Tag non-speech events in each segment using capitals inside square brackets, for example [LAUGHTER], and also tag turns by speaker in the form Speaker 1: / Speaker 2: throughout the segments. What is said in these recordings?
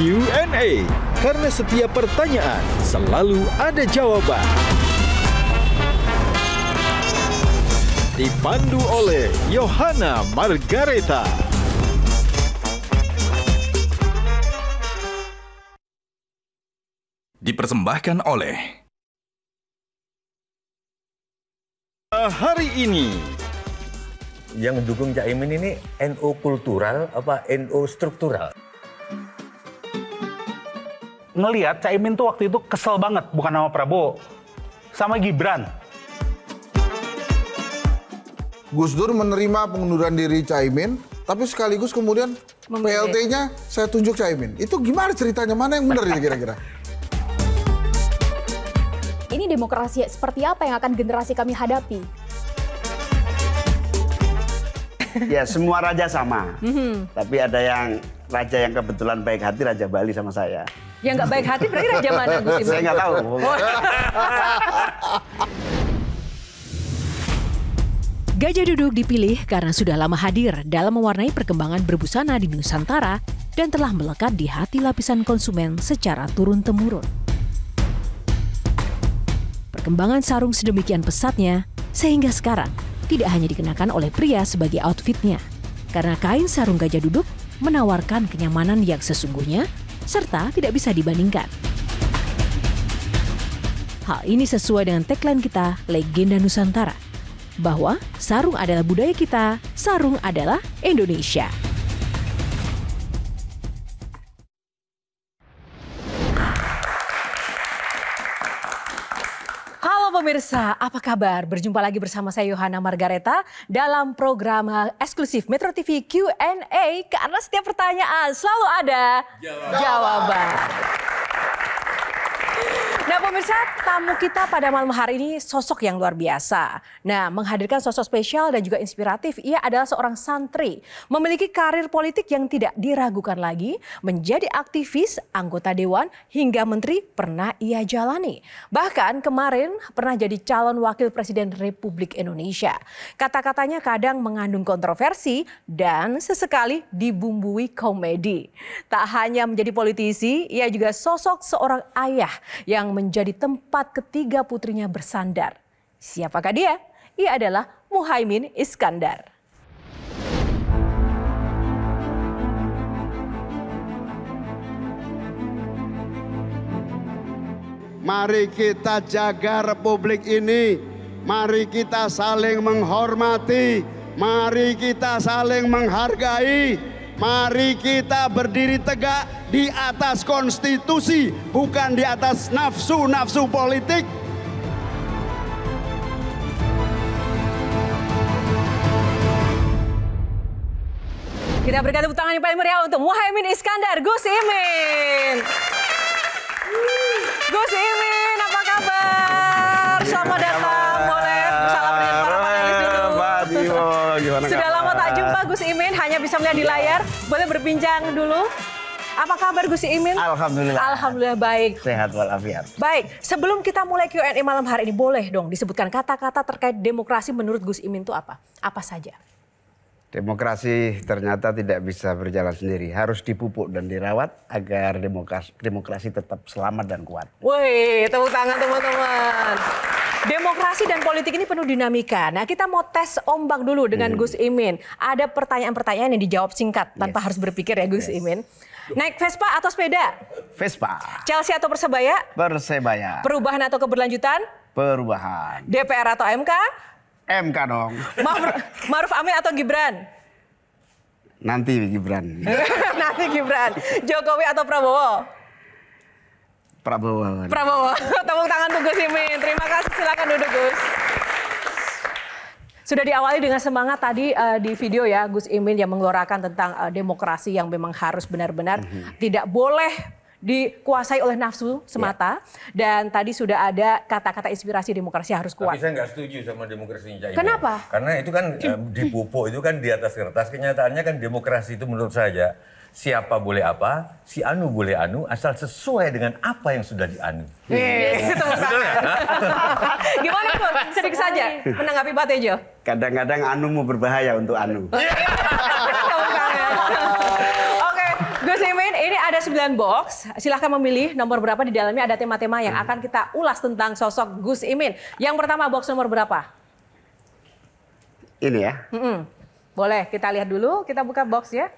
Speaker 1: Q&A karena setiap pertanyaan selalu ada jawaban. Dipandu oleh Yohana Margareta. Dipersembahkan oleh
Speaker 2: ah,
Speaker 3: Hari ini yang mendukung Caimin ini NO kultural apa NO struktural? ngelihat Caimin tuh
Speaker 1: waktu itu kesel banget bukan sama Prabowo, sama Gibran.
Speaker 4: Gus Dur menerima pengunduran diri Caimin, tapi sekaligus kemudian PLT-nya saya tunjuk Caimin. Itu gimana ceritanya? Mana yang benar ini kira-kira?
Speaker 5: Ini demokrasi seperti apa yang akan generasi kami hadapi?
Speaker 6: Ya semua raja sama, mm -hmm. tapi ada yang raja yang kebetulan baik hati Raja Bali sama saya.
Speaker 7: Yang gak baik hati berarti raja mana Gus Imin? Saya nggak tahu. [LAUGHS] Gajah duduk dipilih karena sudah lama hadir dalam mewarnai perkembangan berbusana di Nusantara dan telah melekat di hati lapisan konsumen secara turun-temurun. Perkembangan sarung sedemikian pesatnya, sehingga sekarang tidak hanya dikenakan oleh pria sebagai outfitnya. Karena kain sarung gajah duduk menawarkan kenyamanan yang sesungguhnya serta tidak bisa dibandingkan. Hal ini sesuai dengan tagline kita, Legenda Nusantara, bahwa sarung adalah budaya kita, sarung adalah Indonesia. Pemirsa, apa kabar? Berjumpa lagi bersama saya Yohana Margareta dalam program eksklusif Metro TV Q&A karena setiap pertanyaan selalu ada jawaban. jawaban. Nah pemirsa, tamu kita pada malam hari ini sosok yang luar biasa. Nah menghadirkan sosok spesial dan juga inspiratif, ia adalah seorang santri. Memiliki karir politik yang tidak diragukan lagi, menjadi aktivis, anggota dewan, hingga menteri pernah ia jalani. Bahkan kemarin pernah jadi calon wakil presiden Republik Indonesia. Kata-katanya kadang mengandung kontroversi dan sesekali dibumbui komedi. Tak hanya menjadi politisi, ia juga sosok seorang ayah yang menjadi tempat ketiga putrinya bersandar. Siapakah dia? Ia adalah Muhaimin Iskandar.
Speaker 6: Mari kita jaga republik ini. Mari kita saling menghormati. Mari kita saling menghargai. Mari kita berdiri tegak di atas konstitusi, bukan di atas nafsu-nafsu politik.
Speaker 7: Kita berikan tepuk tangan yang paling meriah untuk Muhaimin Iskandar, Gus Imin. Gus Imin, apa kabar?
Speaker 6: Selamat datang.
Speaker 7: melihat di layar, boleh berbincang dulu. Apa kabar Gus Imin? Alhamdulillah. Alhamdulillah baik.
Speaker 6: Sehat walafiat.
Speaker 7: Baik, sebelum kita mulai Q&A malam hari ini, boleh dong disebutkan kata-kata terkait demokrasi menurut Gus Imin itu apa? Apa saja?
Speaker 6: Demokrasi ternyata tidak bisa berjalan sendiri, harus dipupuk dan dirawat agar demokrasi, demokrasi tetap selamat dan kuat.
Speaker 7: Woi, tepuk tangan teman-teman. Demokrasi dan politik ini penuh dinamika. Nah, kita mau tes ombak dulu dengan hmm. Gus Imin. Ada pertanyaan-pertanyaan yang dijawab singkat tanpa yes. harus berpikir ya Gus yes. Imin. Naik Vespa atau sepeda? Vespa. Chelsea atau Persebaya?
Speaker 6: Persebaya.
Speaker 7: Perubahan atau keberlanjutan?
Speaker 6: Perubahan.
Speaker 7: DPR atau MK? MK dong. [LAUGHS] Ma'ruf, Ma'ruf Amin atau Gibran?
Speaker 6: Nanti Gibran.
Speaker 7: [LAUGHS] Nanti Gibran. Jokowi atau Prabowo? Prabowo. Prabowo. [LAUGHS] Tepuk tangan untuk Gus Imin. Terima kasih. Silakan duduk Gus. Sudah diawali dengan semangat tadi uh, di video ya Gus Imin yang menggelorakan tentang uh, demokrasi yang memang harus benar-benar mm -hmm. tidak boleh dikuasai oleh nafsu semata. yeah. Dan tadi sudah ada kata-kata inspirasi demokrasi harus kuat. Tapi saya nggak
Speaker 3: setuju sama demokrasi Caimin. Kenapa? Karena itu kan eh, di pupuk itu kan di atas kertas. Kenyataannya kan demokrasi itu menurut saya siapa boleh apa, si Anu boleh Anu, asal sesuai dengan apa yang sudah dianu.
Speaker 6: yeah.
Speaker 7: yeah. Gimana tuh? Sedikit saja menanggapi Pak Tejo.
Speaker 6: Kadang-kadang Anu mau berbahaya untuk Anu. Iya. [LAUGHS]
Speaker 7: 9 box. Silahkan memilih nomor berapa di dalamnya ada tema-tema yang hmm. akan kita ulas tentang sosok Gus Imin. Yang pertama box nomor berapa? Ini ya. Mm -mm. Boleh kita lihat dulu, kita buka box ya.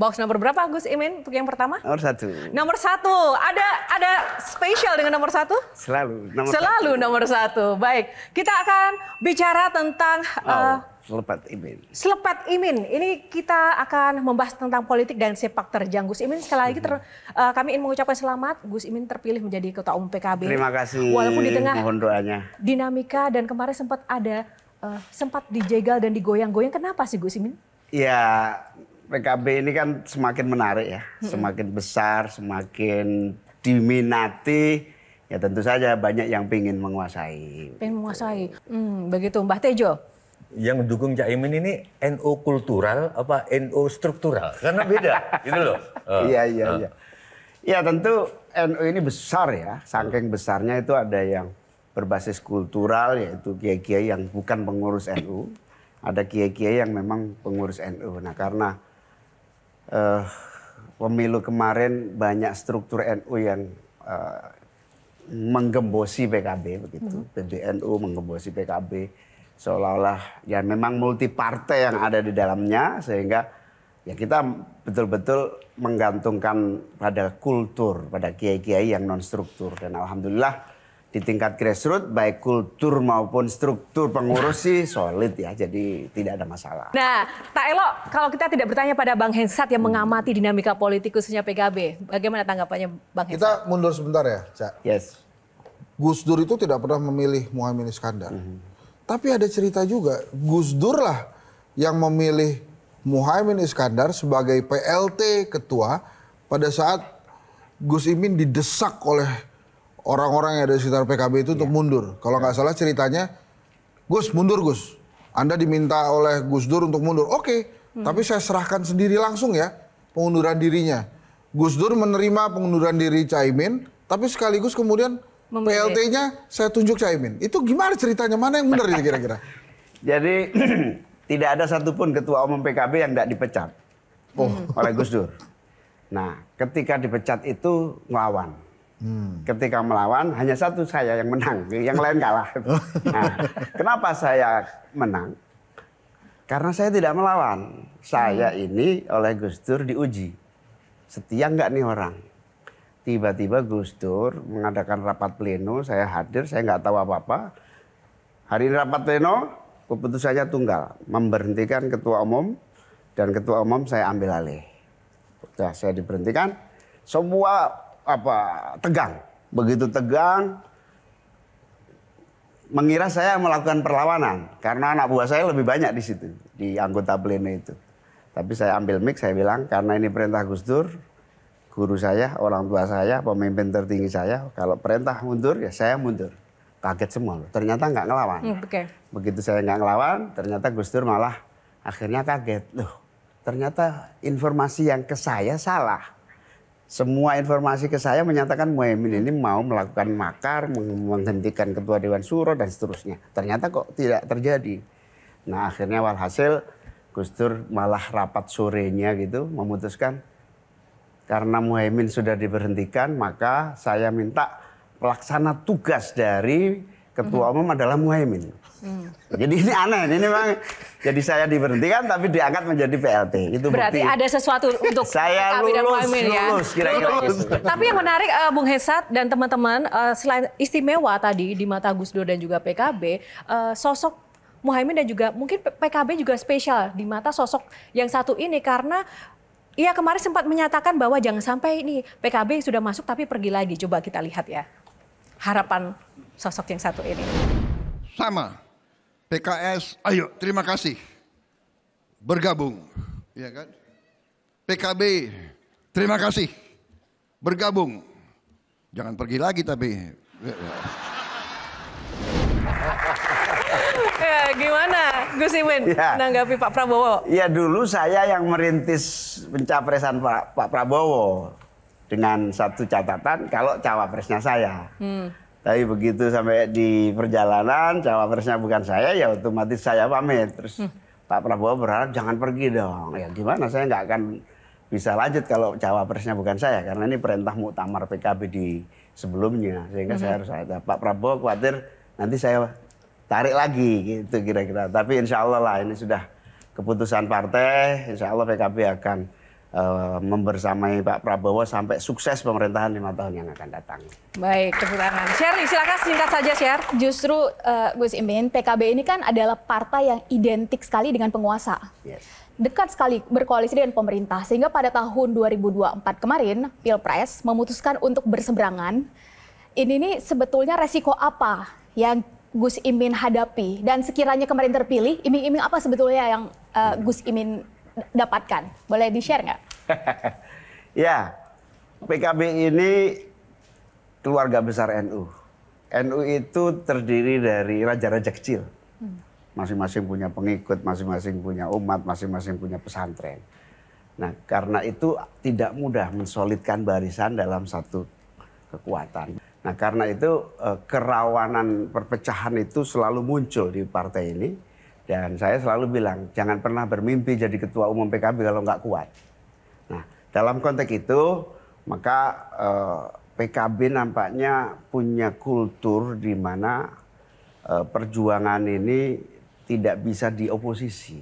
Speaker 7: Box nomor berapa Gus Imin untuk yang pertama? Nomor satu. Nomor satu. Ada ada spesial dengan nomor satu?
Speaker 6: Selalu. Nomor Selalu satu.
Speaker 7: nomor satu. Baik. Kita akan bicara tentang. Oh. Uh, eh, Selepet Imin. Selepet Imin. Ini kita akan membahas tentang politik dan sepak terjang. Gus Imin sekali lagi ter, uh, kami ingin mengucapkan selamat. Gus Imin terpilih menjadi Ketua Umum PKB. Terima kasih. Walaupun di tengah mohon doanya. dinamika dan kemarin sempat ada uh, sempat dijegal dan digoyang-goyang. Kenapa sih Gus Imin?
Speaker 6: Ya PKB ini kan semakin menarik ya, semakin besar, semakin diminati. Ya tentu saja banyak yang ingin menguasai.
Speaker 7: Pengen menguasai. Hmm, begitu Mbak Tejo.
Speaker 6: Yang mendukung Cak Imin ini NU kultural apa NU struktural?
Speaker 3: Karena beda [LAUGHS] gitu loh. Uh, iya iya uh.
Speaker 6: iya. Ya tentu NU ini besar ya. Saking besarnya itu ada yang berbasis kultural yaitu kiai-kiai yang bukan pengurus NU, ada kiai-kiai yang memang pengurus NU. Nah, karena uh, pemilu kemarin banyak struktur NU yang uh, menggembosi PKB begitu. Hmm. PBNU menggembosi PKB seolah-olah ya memang multi partai yang ada di dalamnya sehingga ya kita betul-betul menggantungkan pada kultur, pada kiai-kiai yang non struktur dan alhamdulillah di tingkat grassroots baik kultur maupun struktur pengurus sih solid ya jadi tidak ada masalah.
Speaker 7: Nah, tak elok kalau kita tidak bertanya pada Bang Hensat yang hmm. mengamati dinamika politik khususnya PKB. Bagaimana tanggapannya Bang Hensat? Kita
Speaker 4: mundur sebentar ya, Cak. Yes. Gus Dur itu tidak pernah memilih Muhammad Iskandar. Mm -hmm. Tapi ada cerita juga, Gus Dur lah yang memilih Muhammad Iskandar sebagai PLT ketua pada saat Gus Imin didesak oleh orang-orang yang ada di sekitar PKB itu ya. untuk iya. mundur. Kalau nggak salah ceritanya, Gus mundur Gus. Anda diminta oleh Gus Dur untuk mundur. Oke, okay, hmm. tapi saya serahkan sendiri langsung ya pengunduran dirinya. Gus Dur menerima pengunduran diri Caimin, tapi sekaligus kemudian PLT-nya saya tunjuk Caimin. Itu gimana ceritanya? Mana yang benar ini kira-kira?
Speaker 6: [LAUGHS] Jadi [CLEARS THROAT] tidak ada satupun ketua umum PKB yang tidak dipecat oh. oleh Gus Dur. Nah, ketika dipecat itu ngelawan. Hmm. Ketika melawan hanya satu saya yang menang, yang lain kalah. [LAUGHS] Oh. Nah, kenapa saya menang? Karena saya tidak melawan. Saya hmm. ini oleh Gus Dur diuji. Setia nggak nih orang? Tiba-tiba Gus Dur mengadakan rapat pleno, saya hadir, saya nggak tahu apa-apa. Hari ini rapat pleno, keputusannya tunggal. Memberhentikan ketua umum dan ketua umum saya ambil alih. Sudah saya diberhentikan. Semua apa tegang. Begitu tegang mengira saya melakukan perlawanan karena anak buah saya lebih banyak di situ di anggota pleno itu. Tapi saya ambil mic saya bilang karena ini perintah Gus Dur, guru saya, orang tua saya, pemimpin tertinggi saya, kalau perintah mundur ya saya mundur. Kaget semua loh, ternyata nggak ngelawan. Hmm, okay. Begitu saya nggak ngelawan, ternyata Gus Dur malah akhirnya kaget. Loh, ternyata informasi yang ke saya salah semua informasi ke saya menyatakan Muhaimin ini mau melakukan makar, menghentikan ketua Dewan Suro dan seterusnya. Ternyata kok tidak terjadi. Nah akhirnya walhasil Gus Dur malah rapat sorenya gitu memutuskan karena Muhaimin sudah diberhentikan maka saya minta pelaksana tugas dari ketua mhm. umum adalah Muhaimin. Hmm. Jadi ini aneh, ini memang jadi saya diberhentikan tapi diangkat menjadi PLT. Itu berarti bukti. ada
Speaker 7: sesuatu untuk saya lulus, Muhammad, ya. lulus kira-kira. Gitu. tapi yang menarik uh, Bung Hesat dan teman-teman uh, selain istimewa tadi di mata Gus Dur dan juga PKB, uh, eh, sosok Muhaimin dan juga mungkin PKB juga spesial di mata sosok yang satu ini karena ia kemarin sempat menyatakan bahwa jangan sampai ini PKB sudah masuk tapi pergi lagi. Coba kita lihat ya harapan sosok yang satu ini.
Speaker 4: Sama PKS, ayo terima kasih. Bergabung, ya kan? PKB, terima kasih. Bergabung. Jangan pergi lagi tapi. [LAUGHS]
Speaker 7: ya, gimana Gus Imin ya.
Speaker 6: menanggapi Pak Prabowo? Ya dulu saya yang merintis pencapresan Pak, Pak Prabowo dengan satu catatan kalau cawapresnya saya. Hmm. Tapi begitu sampai di perjalanan cawapresnya bukan saya ya otomatis saya pamit. Terus hmm. Pak Prabowo berharap jangan pergi dong. Ya gimana saya nggak akan bisa lanjut kalau cawapresnya bukan saya karena ini perintah muktamar PKB di sebelumnya sehingga hmm. saya harus ada Pak Prabowo khawatir nanti saya tarik lagi gitu kira-kira tapi insya Allah lah ini sudah keputusan partai insya Allah PKB akan Eh, membersamai Pak Prabowo sampai sukses pemerintahan lima tahun yang akan datang.
Speaker 5: Baik, tepuk tangan. silakan singkat saja Share, Justru uh, Gus Imin, PKB ini kan adalah partai yang identik sekali dengan penguasa. Yes. Dekat sekali berkoalisi dengan pemerintah, sehingga pada tahun 2024 kemarin, Pilpres memutuskan untuk berseberangan. Ini nih sebetulnya resiko apa yang Gus Imin hadapi? Dan sekiranya kemarin terpilih, iming-iming apa sebetulnya yang uh, Gus Imin dapatkan? Boleh di-share nggak?
Speaker 6: [LAUGHS] ya, PKB ini keluarga besar NU. NU itu terdiri dari raja-raja kecil. Hmm. Masing-masing punya pengikut, masing-masing punya umat, masing-masing punya pesantren. Nah, karena itu tidak mudah mensolidkan barisan dalam satu kekuatan. Nah, karena itu eh, kerawanan perpecahan itu selalu muncul di partai ini dan saya selalu bilang, jangan pernah bermimpi jadi ketua umum PKB kalau nggak kuat. Nah, dalam konteks itu, maka eh, PKB nampaknya punya kultur di mana eh, perjuangan ini tidak bisa dioposisi.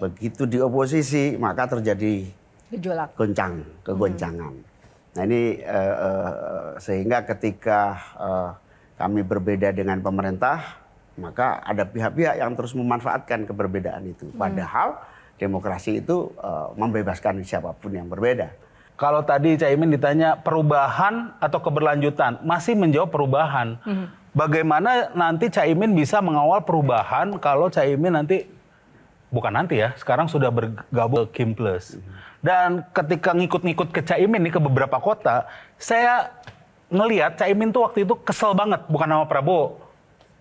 Speaker 6: Begitu dioposisi, maka terjadi gejolak, goncang, kegoncangan. Hmm. Nah ini eh, eh, sehingga ketika eh, kami berbeda dengan pemerintah, maka ada pihak-pihak yang terus memanfaatkan keberbedaan itu. Hmm. Padahal demokrasi itu uh, membebaskan siapapun yang berbeda.
Speaker 1: Kalau tadi Caimin ditanya perubahan atau keberlanjutan, masih menjawab perubahan. Hmm. Bagaimana nanti Caimin bisa mengawal perubahan kalau Caimin nanti bukan nanti ya, sekarang sudah bergabung ke Kim Plus. Hmm. Dan ketika ngikut-ngikut ke Caimin nih ke beberapa kota, saya ngelihat Caimin tuh waktu itu kesel banget bukan sama Prabowo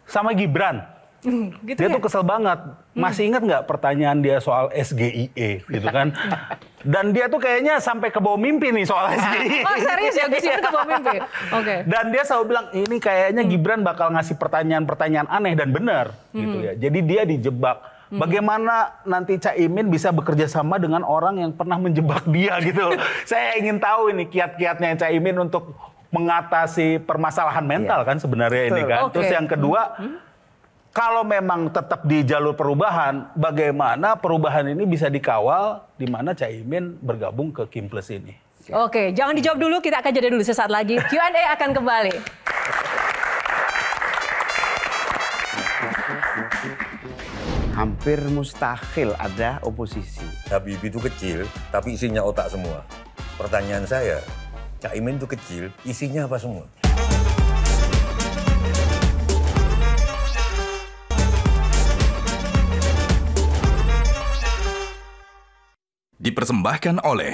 Speaker 1: sama Gibran.
Speaker 7: Hmm, gitu dia ya? tuh kesel
Speaker 1: banget. Hmm. Masih ingat nggak pertanyaan dia soal SGIE gitu kan? [LAUGHS] Dan dia tuh kayaknya sampai ke bawah mimpi nih soal SGIE. [LAUGHS] Oh serius ya? Gus itu ke bawah mimpi? [LAUGHS] Oke. Okay. Dan dia selalu bilang, ini kayaknya hmm. Gibran bakal ngasih pertanyaan-pertanyaan aneh dan benar gitu ya. Jadi dia dijebak. Bagaimana nanti Caimin bisa bekerja sama dengan orang yang pernah menjebak dia gitu. Saya ingin tahu ini kiat-kiatnya Caimin untuk mengatasi permasalahan mental yeah. kan sebenarnya Betul. ini kan. Okay. Terus yang kedua, hmm. kalau memang tetap di jalur perubahan, bagaimana perubahan ini bisa dikawal di mana Caimin bergabung ke Kim Plus ini?
Speaker 7: Oke, okay. jangan dijawab dulu, kita akan jeda dulu sesaat lagi. Q&A akan kembali.
Speaker 6: Hampir mustahil ada oposisi. Habibie itu kecil,
Speaker 3: tapi isinya otak semua. Pertanyaan saya, Cak Imin itu kecil, isinya apa semua?
Speaker 1: Dipersembahkan oleh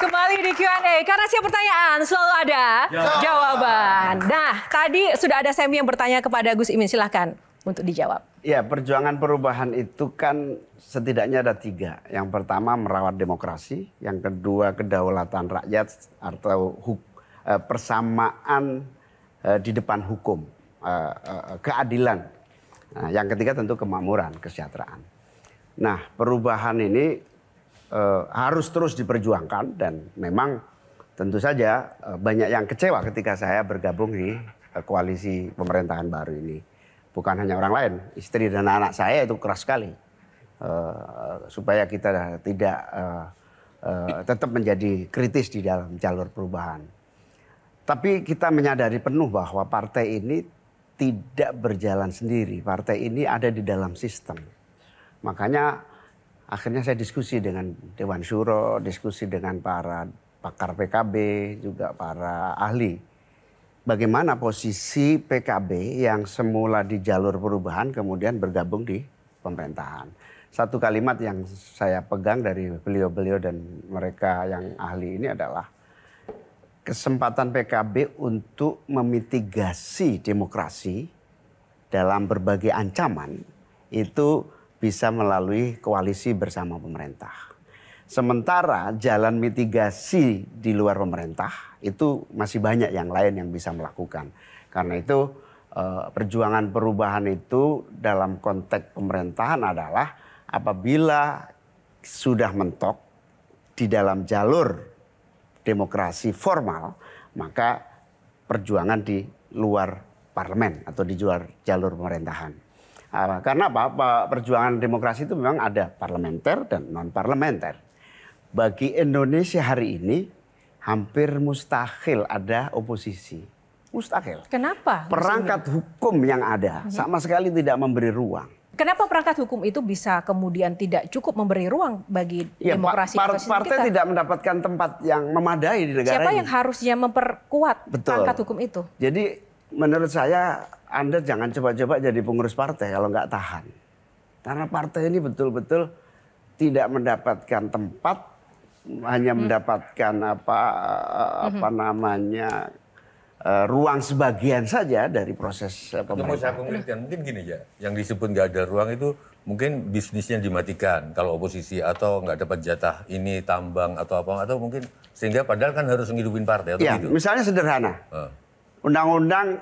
Speaker 7: kembali di Q&A karena siap pertanyaan selalu ada jawaban. Ya. jawaban. Nah, tadi sudah ada Semi yang bertanya kepada Gus Imin, silahkan untuk dijawab.
Speaker 6: Ya, perjuangan perubahan itu kan setidaknya ada tiga. Yang pertama merawat demokrasi, yang kedua kedaulatan rakyat atau huk, eh, persamaan eh, di depan hukum, eh, keadilan. Nah, yang ketiga tentu kemakmuran, kesejahteraan. Nah, perubahan ini harus terus diperjuangkan dan memang tentu saja banyak yang kecewa ketika saya bergabung di koalisi pemerintahan baru ini bukan hanya orang lain, istri dan anak saya itu keras sekali uh, supaya kita tidak uh, uh, tetap menjadi kritis di dalam jalur perubahan. Tapi kita menyadari penuh bahwa partai ini tidak berjalan sendiri. Partai ini ada di dalam sistem. Makanya akhirnya saya diskusi dengan Dewan Syuro, diskusi dengan para pakar PKB, juga para ahli bagaimana posisi PKB yang semula di jalur perubahan kemudian bergabung di pemerintahan. Satu kalimat yang saya pegang dari beliau-beliau dan mereka yang ahli ini adalah kesempatan PKB untuk memitigasi demokrasi dalam berbagai ancaman itu bisa melalui koalisi bersama pemerintah. Sementara jalan mitigasi di luar pemerintah itu masih banyak yang lain yang bisa melakukan. Karena itu eh, perjuangan perubahan itu dalam konteks pemerintahan adalah apabila sudah mentok di dalam jalur demokrasi formal, maka perjuangan di luar parlemen atau di luar jalur pemerintahan. Ah, karena apa? Perjuangan demokrasi itu memang ada parlementer dan non parlementer bagi Indonesia hari ini hampir mustahil ada oposisi. Mustahil.
Speaker 7: Kenapa? Perangkat
Speaker 6: hukum yang ada mhm. sama sekali tidak memberi ruang.
Speaker 7: Kenapa perangkat hukum itu bisa kemudian tidak cukup memberi ruang bagi ya, demokrasi par partai
Speaker 6: tidak mendapatkan tempat yang memadai di negara Siapa ini? yang
Speaker 7: harusnya memperkuat Betul. perangkat hukum itu?
Speaker 6: Jadi menurut saya Anda jangan coba-coba jadi pengurus partai kalau nggak tahan. Karena partai ini betul-betul tidak mendapatkan tempat hanya hmm. mendapatkan apa eh, apa hmm. namanya eh, ruang sebagian saja dari proses eh, pemerintahan.
Speaker 3: mungkin gini ya, yang disebut nggak ada ruang itu mungkin bisnisnya dimatikan kalau oposisi atau nggak dapat jatah ini tambang atau apa atau mungkin sehingga padahal kan harus ngidupin partai atau ya, gitu. Misalnya
Speaker 6: sederhana, undang-undang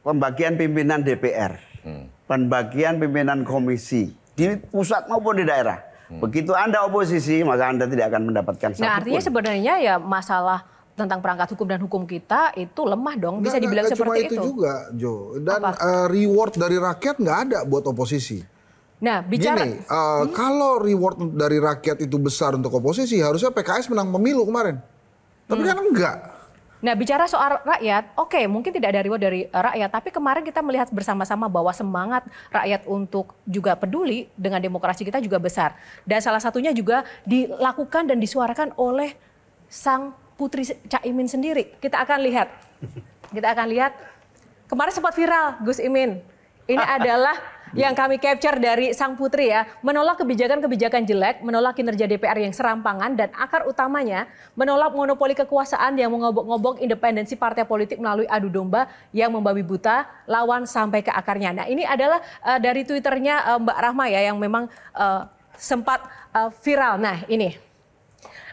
Speaker 6: pembagian pimpinan DPR, hmm. pembagian pimpinan komisi di pusat maupun di daerah Hmm. Begitu Anda oposisi, maka Anda tidak akan mendapatkan satu Nah, artinya
Speaker 7: sebenarnya ya masalah tentang perangkat hukum dan hukum kita itu lemah dong bisa dibilang seperti itu. itu
Speaker 4: juga Jo dan uh, reward dari rakyat nggak ada buat oposisi.
Speaker 7: Nah bicara Gini,
Speaker 4: uh, eh, hmm? kalau reward dari rakyat itu besar untuk oposisi harusnya PKS menang pemilu kemarin. Tapi hmm. kan enggak.
Speaker 7: Nah, bicara soal rakyat, oke, okay, mungkin tidak ada reward dari eh, rakyat, tapi kemarin kita melihat bersama-sama bahwa semangat rakyat untuk juga peduli dengan demokrasi kita juga besar. Dan salah satunya juga dilakukan dan disuarakan oleh sang putri Caimin sendiri. Kita akan lihat. [LAUGHS] Kita akan lihat. Kemarin sempat viral Gus Imin. Ini [LAUGHS] adalah Hmm. yang kami capture dari sang putri ya, menolak kebijakan-kebijakan jelek, menolak kinerja DPR yang serampangan dan akar utamanya menolak monopoli kekuasaan yang mengobok-ngobok independensi partai politik melalui adu domba yang membabi buta lawan sampai ke akarnya. Nah, ini adalah uh, dari twitternya uh, Mbak Rahma ya yang memang uh, sempat uh, viral. Nah, ini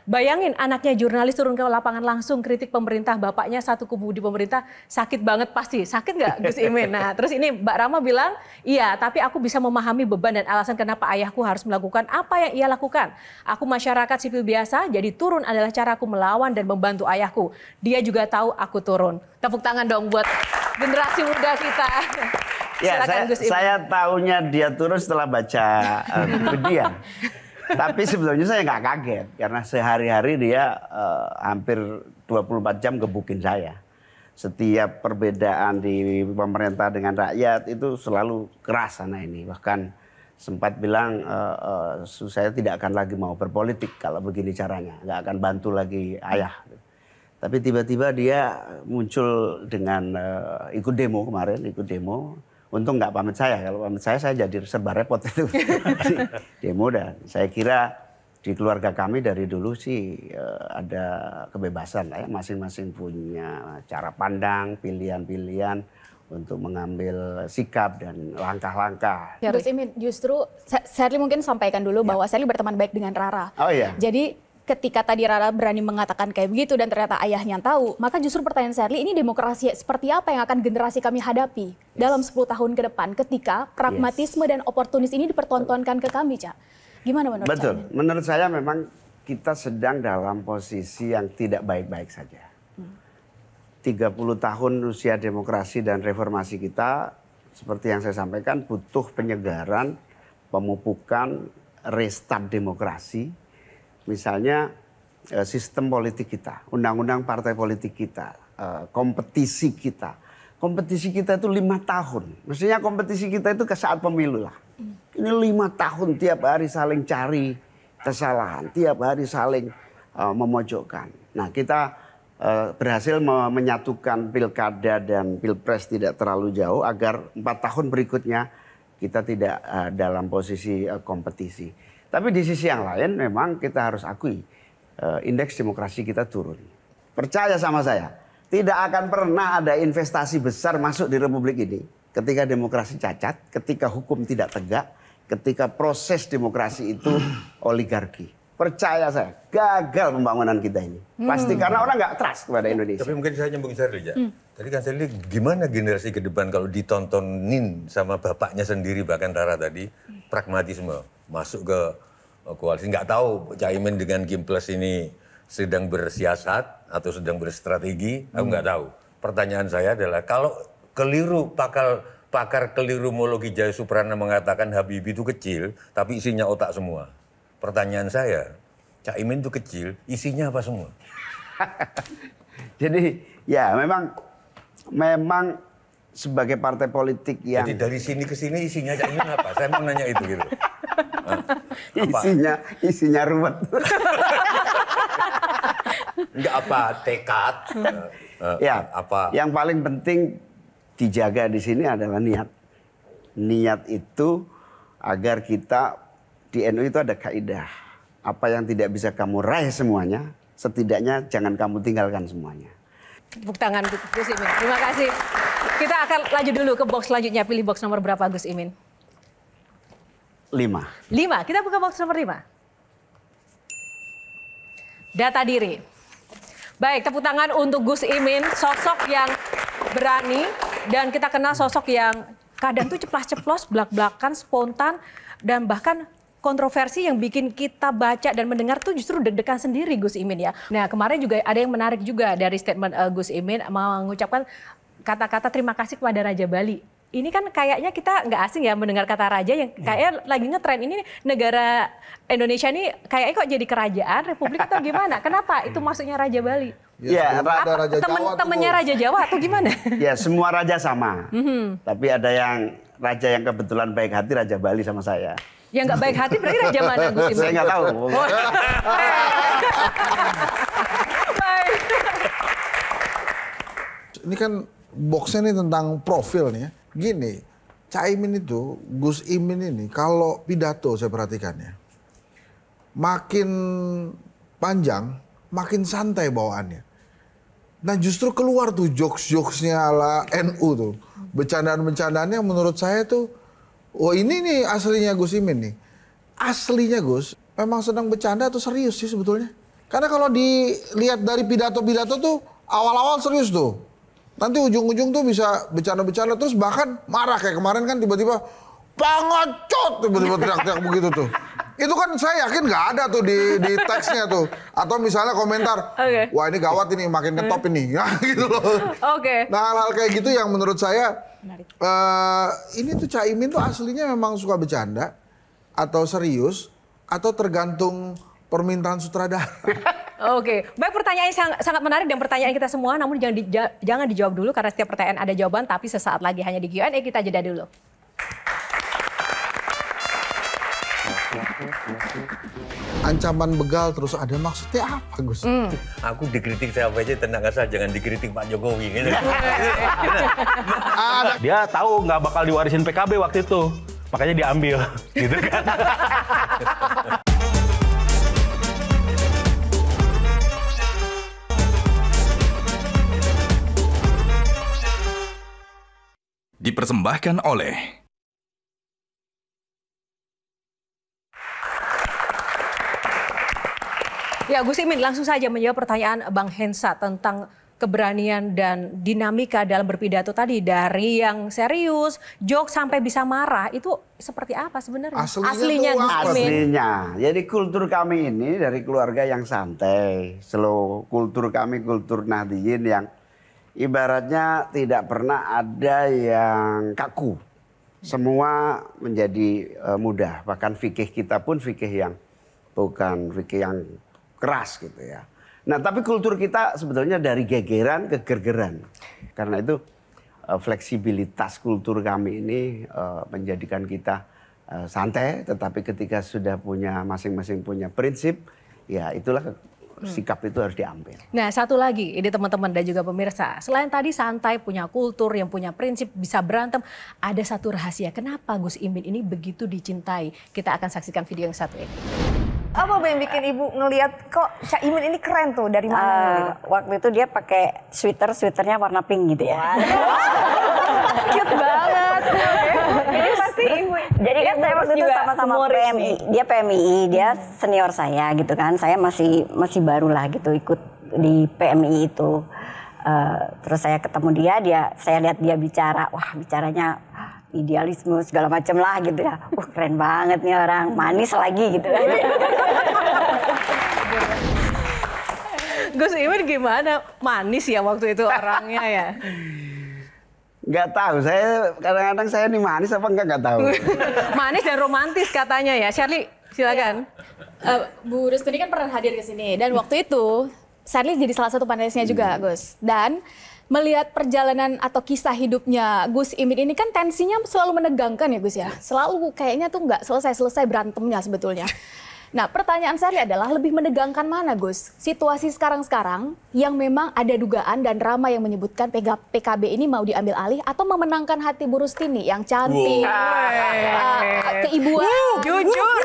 Speaker 7: Bayangin anaknya jurnalis turun ke lapangan langsung kritik pemerintah, bapaknya satu kubu di pemerintah sakit banget pasti. Sakit nggak Gus Imin? [LAUGHS] Nah terus ini Mbak Rama bilang, iya tapi aku bisa memahami beban dan alasan kenapa ayahku harus melakukan apa yang ia lakukan. Aku masyarakat sipil biasa, jadi turun adalah cara aku melawan dan membantu ayahku. Dia juga tahu aku turun. Tepuk tangan dong buat generasi muda kita.
Speaker 6: Ya, saya, saya tahunya dia turun setelah baca uh, eh, kemudian. [LAUGHS] Ya. Tapi sebetulnya saya nggak kaget karena sehari-hari dia uh, hampir 24 jam gebukin saya. Setiap perbedaan di pemerintah dengan rakyat itu selalu keras sana ini. Bahkan sempat bilang uh, uh, saya tidak akan lagi mau berpolitik kalau begini caranya, nggak akan bantu lagi ayah. Tapi tiba-tiba dia muncul dengan uh, ikut demo kemarin, ikut demo Untung nggak pamit saya. Kalau pamit saya, saya jadi serba repot [LAUGHS] itu. Demo dah. Saya kira di keluarga kami dari dulu sih eh, ada kebebasan lah ya. Masing-masing punya cara pandang, pilihan-pilihan untuk mengambil sikap dan langkah-langkah. Ya, Gus
Speaker 5: Imin, justru Sherly mungkin sampaikan dulu ya. bahwa Sherly berteman baik dengan Rara. Oh iya. Jadi ketika tadi Rara berani mengatakan kayak begitu dan ternyata ayahnya tahu, maka justru pertanyaan Sherly ini demokrasi seperti apa yang akan generasi kami hadapi yes. dalam 10 tahun ke depan ketika pragmatisme yes. dan oportunis ini dipertontonkan ke kami, Cak. Gimana menurut Betul.
Speaker 6: Menurut saya memang kita sedang dalam posisi yang tidak baik-baik saja. Hmm. 30 tahun usia demokrasi dan reformasi kita seperti yang saya sampaikan butuh penyegaran, pemupukan, restart demokrasi Misalnya eh, sistem politik kita, undang-undang partai politik kita, eh, kompetisi kita. Kompetisi kita itu lima tahun. Maksudnya kompetisi kita itu ke saat pemilu lah. Ini lima tahun tiap hari saling cari kesalahan, tiap hari saling eh, memojokkan. Nah kita berhasil menyatukan pilkada dan pilpres tidak terlalu jauh agar empat tahun berikutnya kita tidak dalam posisi kompetisi. Tapi di sisi yang lain memang kita harus akui uh, indeks demokrasi kita turun. Percaya sama saya, tidak akan pernah ada investasi besar masuk di republik ini ketika demokrasi cacat, ketika hukum tidak tegak, ketika proses demokrasi itu [CLEARS THROAT] oligarki. Percaya saya, gagal pembangunan kita ini. Hmm. Pasti karena orang nggak trust kepada Indonesia. Tapi mungkin
Speaker 3: saya nyambung Sarli ya. Hmm. Tadi kan lihat gimana generasi ke depan kalau ditontonin sama bapaknya sendiri bahkan Rara tadi, pragmatisme masuk ke koalisi. Nggak tahu Caimin dengan Kim Plus ini sedang bersiasat atau sedang berstrategi, hmm. aku nggak hmm. tahu. Pertanyaan saya adalah kalau keliru pakal pakar kelirumologi Jaya Suprana mengatakan Habibie itu kecil, tapi isinya otak semua. Pertanyaan saya, Cak Imin itu kecil,
Speaker 6: isinya apa semua? [LAUGHS] Jadi ya memang memang sebagai partai politik yang Jadi dari sini ke sini isinya Cak Imin
Speaker 3: apa? Saya mau nanya
Speaker 6: itu gitu. [LAUGHS] isinya isinya ruwet. nggak apa
Speaker 3: tekad. [LAUGHS]
Speaker 6: Eh, ya, apa? Yang paling penting dijaga di sini adalah niat. Niat itu agar kita di NU itu ada kaidah. Apa yang tidak bisa kamu raih semuanya, setidaknya jangan kamu tinggalkan semuanya.
Speaker 7: Tepuk tangan Gus Imin. Terima kasih. Kita akan lanjut dulu ke box selanjutnya. Pilih box nomor berapa Gus Imin? lima. Lima, kita buka box nomor lima. Data diri. Baik, tepuk tangan untuk Gus Imin, sosok yang berani dan kita kenal sosok yang kadang tuh ceplas-ceplos, blak-blakan, spontan dan bahkan kontroversi yang bikin kita baca dan mendengar tuh justru deg-degan sendiri Gus Imin ya. Nah kemarin juga ada yang menarik juga dari statement uh, Gus Imin mengucapkan kata-kata terima kasih kepada Raja Bali ini kan kayaknya kita nggak asing ya mendengar kata raja yang iya. kayak yeah. lagi ngetren ini negara Indonesia ini kayaknya kok jadi kerajaan republik atau gimana? Kenapa itu hmm. maksudnya raja Bali?
Speaker 4: Ya, ya ada raja
Speaker 6: temen, Jawa. Temennya tuh. raja
Speaker 7: Jawa atau gimana?
Speaker 6: ya, semua raja sama. Mhm. Tapi ada yang raja yang kebetulan baik hati raja Bali sama saya.
Speaker 7: Yang nggak baik hati berarti raja mana Gus Saya nggak
Speaker 6: tahu. [LAUGHS]
Speaker 4: Ini kan boxnya ini tentang profil nih ya Gini, Caimin itu, Gus Imin ini kalau pidato saya perhatikan ya. Makin panjang, makin santai bawaannya. Nah justru keluar tuh jokes-jokesnya ala NU tuh. Bercandaan-bercandaannya menurut saya tuh, oh ini nih aslinya Gus Imin nih. Aslinya Gus, memang sedang bercanda atau serius sih sebetulnya? Karena kalau dilihat dari pidato-pidato tuh awal-awal serius tuh. Nanti ujung-ujung tuh bisa bercanda-bercanda terus bahkan marah kayak kemarin kan tiba-tiba pangocot tiba-tiba teriak-teriak begitu tuh. Itu kan saya yakin gak ada tuh di di teksnya tuh. Atau misalnya komentar, okay. wah ini gawat ini makin ngetop hmm. ini, [LAUGHS] ya gitu loh. Okay. Nah hal-hal kayak gitu yang menurut saya uh, ini tuh Caimin tuh aslinya memang suka bercanda atau serius atau tergantung permintaan sutradara.
Speaker 7: [LAUGHS] Oke, okay. baik pertanyaan yang sangat, sangat menarik dan pertanyaan kita semua, namun jangan, di, jangan dijawab dulu karena setiap pertanyaan ada jawaban, tapi sesaat lagi hanya di Q&A kita jeda dulu.
Speaker 4: Ancaman begal terus ada maksudnya apa Gus? Mm.
Speaker 3: Aku dikritik siapa aja tenang saja, jangan dikritik Pak Jokowi. [LAUGHS] Dia tahu nggak bakal diwarisin PKB waktu itu, makanya diambil,
Speaker 2: gitu kan? [LAUGHS]
Speaker 1: dipersembahkan oleh
Speaker 7: Ya Gus Imin langsung saja menjawab pertanyaan Bang Hensa tentang keberanian dan dinamika dalam berpidato tadi dari yang serius, jok sampai bisa marah itu seperti apa sebenarnya? Aslinya, aslinya Gus Imin. Aslinya.
Speaker 6: Jadi kultur kami ini dari keluarga yang santai, slow. Kultur kami kultur Nahdiyin yang ibaratnya tidak pernah ada yang kaku. Semua menjadi uh, mudah. Bahkan fikih kita pun fikih yang bukan fikih yang keras gitu ya. Nah tapi kultur kita sebetulnya dari gegeran ke gergeran. Karena itu uh, fleksibilitas kultur kami ini uh, menjadikan kita santai. Tetapi ketika sudah punya masing-masing punya prinsip ya itulah Hmm. sikap
Speaker 7: itu harus diambil. Nah, satu lagi ini teman-teman dan juga pemirsa. Selain tadi santai, punya kultur, yang punya prinsip, bisa berantem, ada satu rahasia. Kenapa Gus Imin ini begitu dicintai? Kita akan saksikan video yang satu ini. Apa yang bikin ibu ngelihat kok Cak
Speaker 5: Imin ini keren tuh dari mana? Uh, gitu? waktu itu dia pakai sweater, sweaternya warna pink gitu ya. Wow.
Speaker 2: [LAUGHS] Cute banget pasti ibu. Jadi kan saya waktu itu sama-sama PMI. Dia
Speaker 7: PMI, dia senior saya gitu kan. Saya masih masih baru lah gitu ikut di PMI itu. Uh, terus saya ketemu dia, dia saya lihat dia bicara, wah bicaranya idealisme segala macam lah gitu ya. uh keren
Speaker 5: banget nih orang, manis lagi gitu. Kan. Gus Iman
Speaker 7: gimana? Manis ya waktu itu orangnya ya? [LAUGHS]
Speaker 6: Enggak tahu, saya kadang-kadang saya ini manis apa enggak enggak tahu.
Speaker 7: [LAUGHS] manis dan
Speaker 5: romantis katanya ya, Shirley silakan. Ya. Uh, Bu Rus ini kan pernah hadir ke sini dan waktu itu Shirley jadi salah satu panelisnya juga, hmm. Gus. Dan melihat perjalanan atau kisah hidupnya Gus Imin ini kan tensinya selalu menegangkan ya Gus ya. Selalu kayaknya tuh nggak selesai-selesai berantemnya sebetulnya. Nah, pertanyaan saya adalah lebih menegangkan mana, Gus? Situasi sekarang-sekarang yang memang ada dugaan dan drama yang menyebutkan PKB ini mau diambil alih atau memenangkan hati Bu Rustini yang cantik, wow. uh, keibuan, jujur,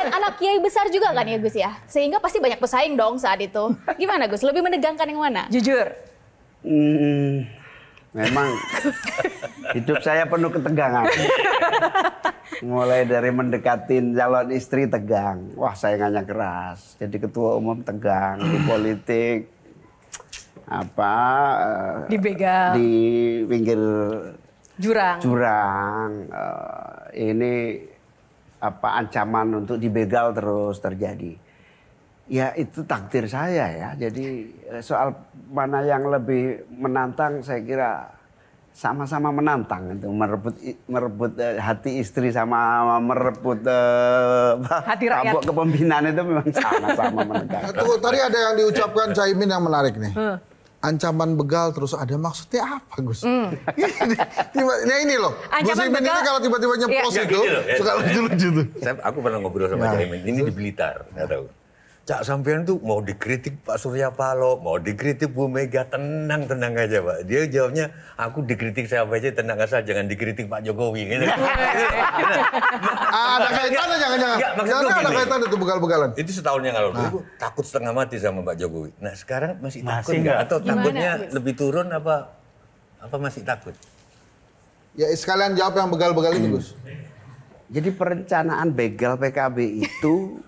Speaker 5: dan anak kiai besar juga kan ya, Gus ya? Sehingga pasti banyak pesaing dong saat itu. Gimana, Gus? Lebih menegangkan yang mana? Jujur.
Speaker 7: Hmm,
Speaker 6: Memang hidup saya penuh ketegangan. Mulai dari mendekatin calon istri tegang. Wah sayangannya keras. Jadi ketua umum tegang di politik. Apa. Eh, di
Speaker 7: begal. Di pinggir. Jurang.
Speaker 6: Jurang. Eh, ini apa ancaman untuk dibegal terus terjadi. Ya itu takdir saya ya. Jadi eh, soal mana yang lebih menantang saya kira sama-sama menantang itu merebut merebut eh, hati istri sama merebut uh, hati rakyat. kepemimpinan itu memang sama-sama [LAUGHS] menantang.
Speaker 4: Tuh, tadi ada yang diucapkan Caimin yang menarik nih. Hmm. Ancaman begal terus ada maksudnya apa Gus? Mm. [LAUGHS] tiba, nah ini loh, Ancaman Gus Imin begal... ini kalau tiba-tiba nyeplos ya, itu, ya, suka
Speaker 3: lucu-lucu tuh. Saya, aku pernah ngobrol sama ya. Caimin, ini di Blitar, nggak tahu Cak Sampian tuh mau dikritik Pak Surya Paloh, mau dikritik Bu Mega, tenang tenang aja Pak. Dia jawabnya, aku dikritik siapa aja tenang aja, jangan dikritik Pak Jokowi. [LAUGHS] Gitu.
Speaker 2: Ah,
Speaker 4: ada kaitannya jangan-jangan. Enggak, ada
Speaker 3: kaitannya itu begal-begalan. Itu setahun yang lalu. Nah. Aku takut setengah mati sama Pak Jokowi. Nah sekarang masih, masih takut nggak? Atau Gimana, takutnya lebih turun apa apa masih takut?
Speaker 4: Ya sekalian jawab yang begal-begal itu Gus. Jadi
Speaker 6: perencanaan begal PKB itu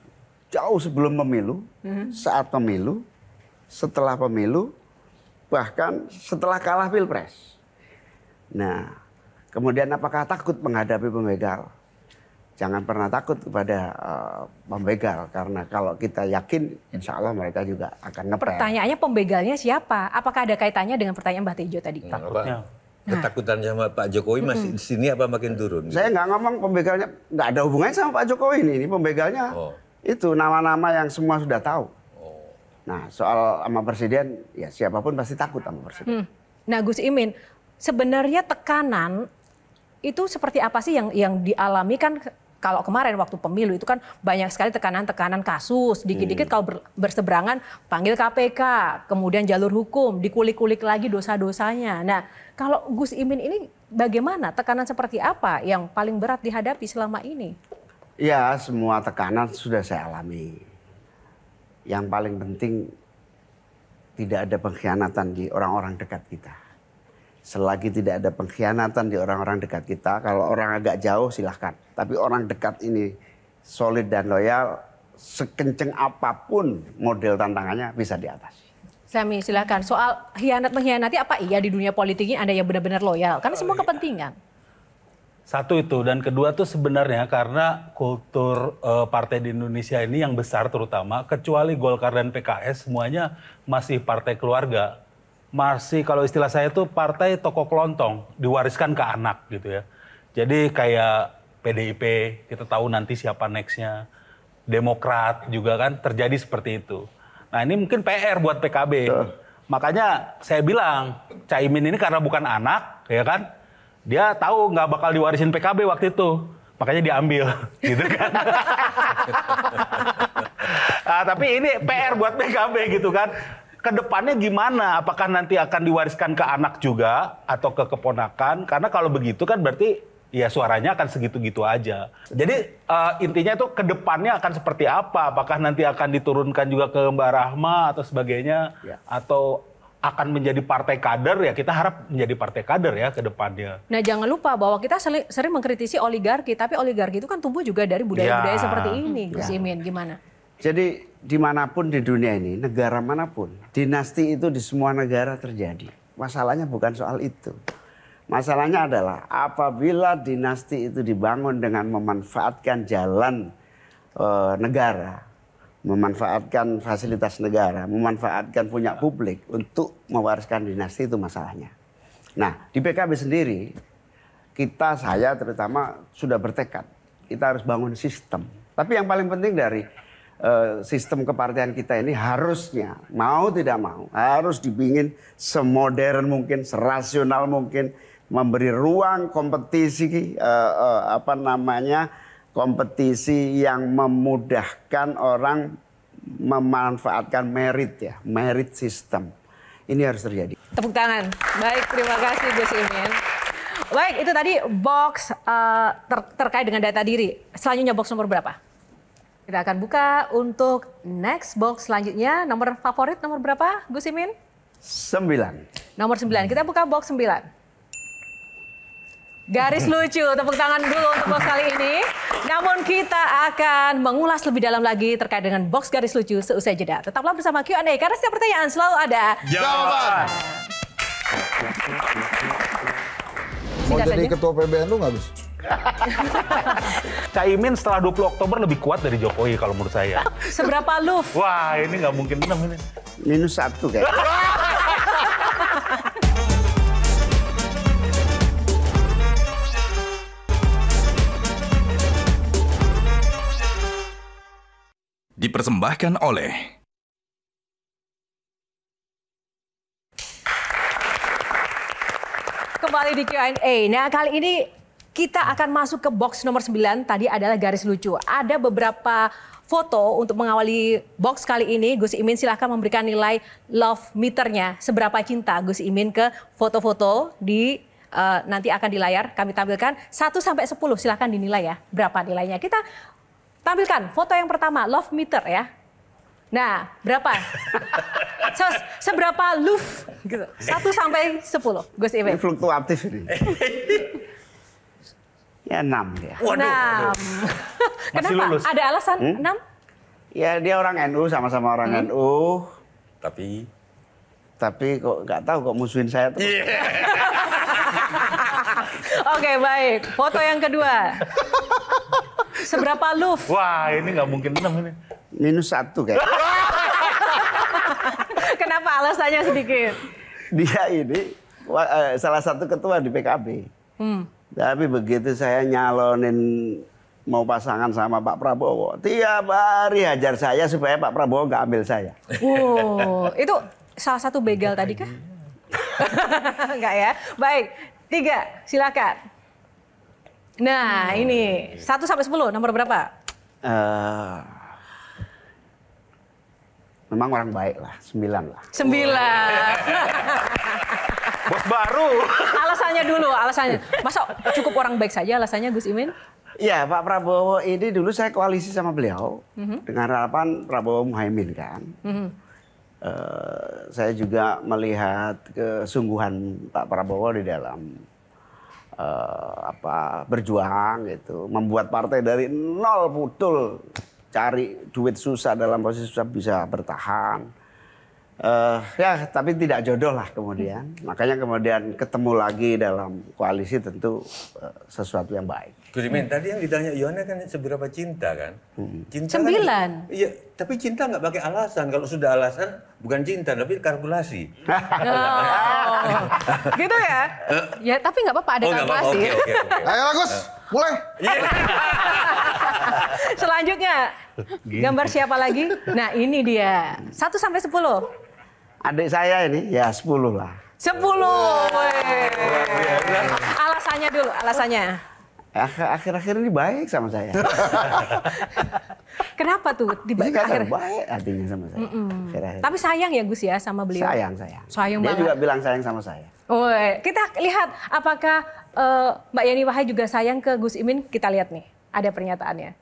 Speaker 6: jauh sebelum pemilu, hmm. saat pemilu, setelah pemilu, bahkan setelah kalah pilpres. Nah, kemudian apakah takut menghadapi pembegal? Jangan pernah takut kepada uh, eh, pembegal karena kalau kita yakin, insya Allah mereka juga akan ngepres.
Speaker 7: Pertanyaannya pembegalnya siapa? Apakah ada kaitannya dengan pertanyaan Mbak Tejo tadi? Takutnya. Takutnya.
Speaker 3: Nah. Ketakutan sama Pak Jokowi hmm. masih di sini apa makin turun?
Speaker 6: Saya nggak ngomong pembegalnya, nggak ada hubungannya sama Pak Jokowi ini. Ini pembegalnya oh itu nama-nama yang semua sudah tahu. Nah, soal sama presiden, ya siapapun pasti takut sama presiden.
Speaker 7: Hmm. Nah, Gus Imin, sebenarnya tekanan itu seperti apa sih yang yang dialami kan kalau kemarin waktu pemilu itu kan banyak sekali tekanan-tekanan kasus, dikit-dikit hmm. kalau ber, berseberangan panggil KPK, kemudian jalur hukum, dikulik-kulik lagi dosa-dosanya. Nah, kalau Gus Imin ini bagaimana tekanan seperti apa yang paling berat dihadapi selama ini?
Speaker 6: Ya, semua tekanan sudah saya alami. Yang paling penting tidak ada pengkhianatan di orang-orang dekat kita. Selagi tidak ada pengkhianatan di orang-orang dekat kita, kalau orang agak jauh silahkan. Tapi orang dekat ini solid dan loyal, sekenceng apapun model tantangannya bisa di diatasi.
Speaker 7: Sami, silahkan. Soal hianat mengkhianati apa iya di dunia politik ini ada yang benar-benar loyal? Karena semua oh, iya. kepentingan.
Speaker 1: Satu itu dan kedua tuh sebenarnya karena kultur uh, partai di Indonesia ini yang besar terutama kecuali Golkar dan PKS semuanya masih partai keluarga. Masih kalau istilah saya itu partai toko kelontong diwariskan ke anak gitu ya. Jadi kayak PDIP kita tahu nanti siapa nextnya. Demokrat juga kan terjadi seperti itu. Nah ini mungkin PR buat PKB. Ya. Makanya saya bilang Caimin ini karena bukan anak ya kan dia tahu nggak bakal diwarisin PKB waktu itu makanya diambil [LAUGHS] gitu kan nah, [LAUGHS] tapi ini PR buat PKB gitu kan kedepannya gimana apakah nanti akan diwariskan ke anak juga atau ke keponakan karena kalau begitu kan berarti ya suaranya akan segitu-gitu aja. Jadi uh, intinya itu ke depannya akan seperti apa? Apakah nanti akan diturunkan juga ke Mbak Rahma atau sebagainya? Ya. Atau akan menjadi partai kader ya kita harap menjadi partai
Speaker 6: kader ya ke depannya.
Speaker 7: Nah jangan lupa bahwa kita sering mengkritisi oligarki tapi oligarki itu kan tumbuh juga dari budaya-budaya ya. seperti ini Gus ya. Imin gimana?
Speaker 6: Jadi dimanapun di dunia ini negara manapun dinasti itu di semua negara terjadi. Masalahnya bukan soal itu. Masalahnya adalah apabila dinasti itu dibangun dengan memanfaatkan jalan e, negara memanfaatkan fasilitas negara, memanfaatkan punya publik untuk mewariskan dinasti itu masalahnya. Nah, di PKB sendiri kita saya terutama sudah bertekad kita harus bangun sistem. Tapi yang paling penting dari uh, sistem kepartian kita ini harusnya mau tidak mau harus dibingin semodern mungkin, serasional mungkin, memberi ruang kompetisi uh, uh, apa namanya kompetisi yang memudahkan orang memanfaatkan merit ya, merit system. Ini harus terjadi.
Speaker 7: Tepuk tangan. Baik, terima kasih Gus Imin. Baik, itu tadi box uh, ter terkait dengan data diri. Selanjutnya box nomor berapa? Kita akan buka untuk next box selanjutnya. Nomor favorit nomor berapa, Gus Imin?
Speaker 6: Sembilan.
Speaker 7: Nomor sembilan. Kita buka box sembilan. Garis lucu, tepuk tangan dulu untuk box kali ini. Namun kita akan mengulas lebih dalam lagi terkait dengan box garis lucu seusai jeda. Tetaplah bersama Q&A karena setiap pertanyaan selalu ada
Speaker 4: jawaban. Mau jadi ketua PBN lu nggak, Gus?
Speaker 7: [LAUGHS] Caimin
Speaker 1: setelah 20 Oktober lebih kuat dari Jokowi kalau menurut saya. Seberapa luf? Wah ini nggak mungkin menang
Speaker 6: ini. Minus satu kayak. [LAUGHS]
Speaker 1: dipersembahkan oleh
Speaker 7: Kembali di Q&A. Nah, kali ini kita akan masuk ke box nomor 9 tadi adalah garis lucu. Ada beberapa foto untuk mengawali box kali ini. Gus Imin silahkan memberikan nilai love meternya. Seberapa cinta Gus Imin ke foto-foto di uh, nanti akan di layar kami tampilkan 1 sampai 10 silahkan dinilai ya berapa nilainya. Kita Tampilkan foto yang pertama, love meter ya. Nah, berapa? Se [LAUGHS] seberapa love? Gitu. 1 sampai sepuluh. Gue sih. Ini
Speaker 6: fluktuatif ini. [LAUGHS] ya enam dia. Waduh.
Speaker 7: 6. Kenapa? Lulus. Ada alasan hmm?
Speaker 6: 6? Ya dia orang NU, sama-sama orang hmm. NU. Tapi? Tapi kok nggak tahu kok musuhin saya tuh. Iya. [LAUGHS]
Speaker 7: Yeah. Oke okay, baik, foto yang kedua.
Speaker 6: Seberapa luf? Wah ini nggak mungkin enam ini. Minus satu kayak. [LAUGHS]
Speaker 7: Kenapa alasannya sedikit?
Speaker 6: Dia ini eh, salah satu ketua di PKB. Hmm. Tapi begitu saya nyalonin mau pasangan sama Pak Prabowo, tiap hari hajar saya supaya Pak Prabowo nggak ambil saya.
Speaker 7: Wow, itu salah satu begal tadi kah? Enggak [LAUGHS] ya. Baik, tiga, silakan. Nah, hmm. ini 1 iya. sampai 10 nomor berapa?
Speaker 6: Uh, memang orang baik lah, 9 lah.
Speaker 7: 9. [LAUGHS] Bos baru. Alasannya dulu, alasannya. Masa cukup orang baik saja alasannya Gus Imin?
Speaker 6: Ya, Pak Prabowo ini dulu saya koalisi sama beliau mm -hmm. dengan harapan Prabowo Muhaimin kan. Mm -hmm. uh, saya juga melihat kesungguhan Pak Prabowo di dalam uh, apa berjuang gitu, membuat partai dari nol putul cari duit susah dalam posisi susah bisa bertahan. Uh, ya, tapi tidak jodoh lah kemudian. Hmm. Makanya kemudian ketemu lagi dalam koalisi tentu uh, sesuatu yang baik.
Speaker 3: Kusimin hmm. tadi yang ditanya Yohana kan seberapa cinta kan? Hmm. Cinta kan Sembilan. Iya, kan, tapi cinta nggak pakai alasan. Kalau sudah alasan, bukan cinta tapi kalkulasi. Oh.
Speaker 7: gitu ya? Eh. Ya tapi nggak apa-apa ada oh, kalkulasi. Apa, okay, okay, okay. Ayo Agus, eh. mulai. Yeah. [LAUGHS] Selanjutnya gambar siapa lagi? Nah ini dia satu sampai sepuluh.
Speaker 6: Adik saya ini ya sepuluh lah.
Speaker 7: Sepuluh. Wow. Alasannya dulu, alasannya
Speaker 6: akhir-akhir ini baik sama saya.
Speaker 7: [LAUGHS] Kenapa tuh di ya, akhir baik artinya sama saya. Akhir -akhir. Tapi sayang ya Gus ya sama beliau. Sayang saya. Sayang Dia banget. juga
Speaker 6: bilang sayang sama saya.
Speaker 7: Oh, eh, kita lihat apakah uh, Mbak Yani Wahai juga sayang ke Gus Imin? Kita lihat nih, ada pernyataannya.